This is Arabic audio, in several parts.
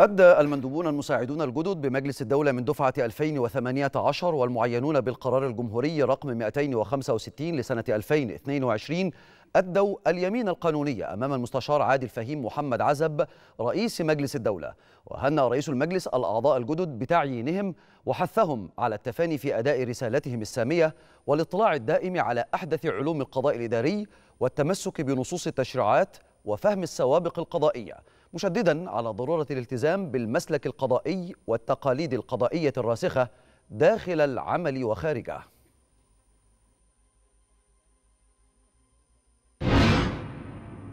أدى المندوبون المساعدون الجدد بمجلس الدولة من دفعة 2018 والمعينون بالقرار الجمهوري رقم 265 لسنة 2022 أدوا اليمين القانونية أمام المستشار عادل فهيم محمد عزب رئيس مجلس الدولة وهنأ رئيس المجلس الأعضاء الجدد بتعيينهم وحثهم على التفاني في أداء رسالتهم السامية والاطلاع الدائم على أحدث علوم القضاء الإداري والتمسك بنصوص التشريعات وفهم السوابق القضائية مشددا على ضرورة الالتزام بالمسلك القضائي والتقاليد القضائية الراسخة داخل العمل وخارجه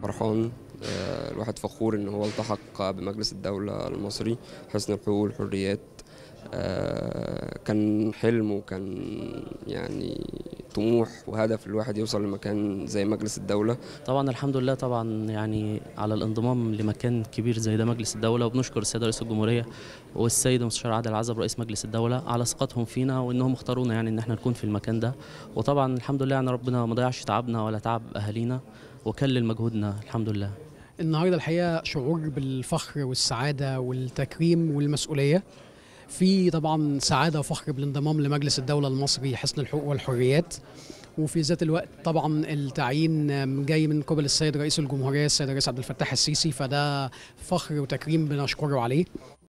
فرحان آه، الواحد فخور ان هو التحق بمجلس الدوله المصري حسن الحقوق والحريات آه، كان حلم وكان يعني طموح وهدف الواحد يوصل لمكان زي مجلس الدولة طبعا الحمد لله طبعا يعني على الانضمام لمكان كبير زي ده مجلس الدولة وبنشكر السيد رئيس الجمهورية والسيد المستشار عادل عزب رئيس مجلس الدولة على ثقتهم فينا وانهم اختارونا يعني ان احنا نكون في المكان ده وطبعا الحمد لله يعني ربنا ما ضيعش تعبنا ولا تعب اهالينا وكلل مجهودنا الحمد لله النهارده الحقيقه شعور بالفخر والسعاده والتكريم والمسؤوليه في طبعا سعادة وفخر بالانضمام لمجلس الدولة المصري حسن الحقوق والحريات وفي ذات الوقت طبعا التعيين جاي من قبل السيد رئيس الجمهورية السيد الرئيس عبد الفتاح السيسي فده فخر وتكريم بنشكره عليه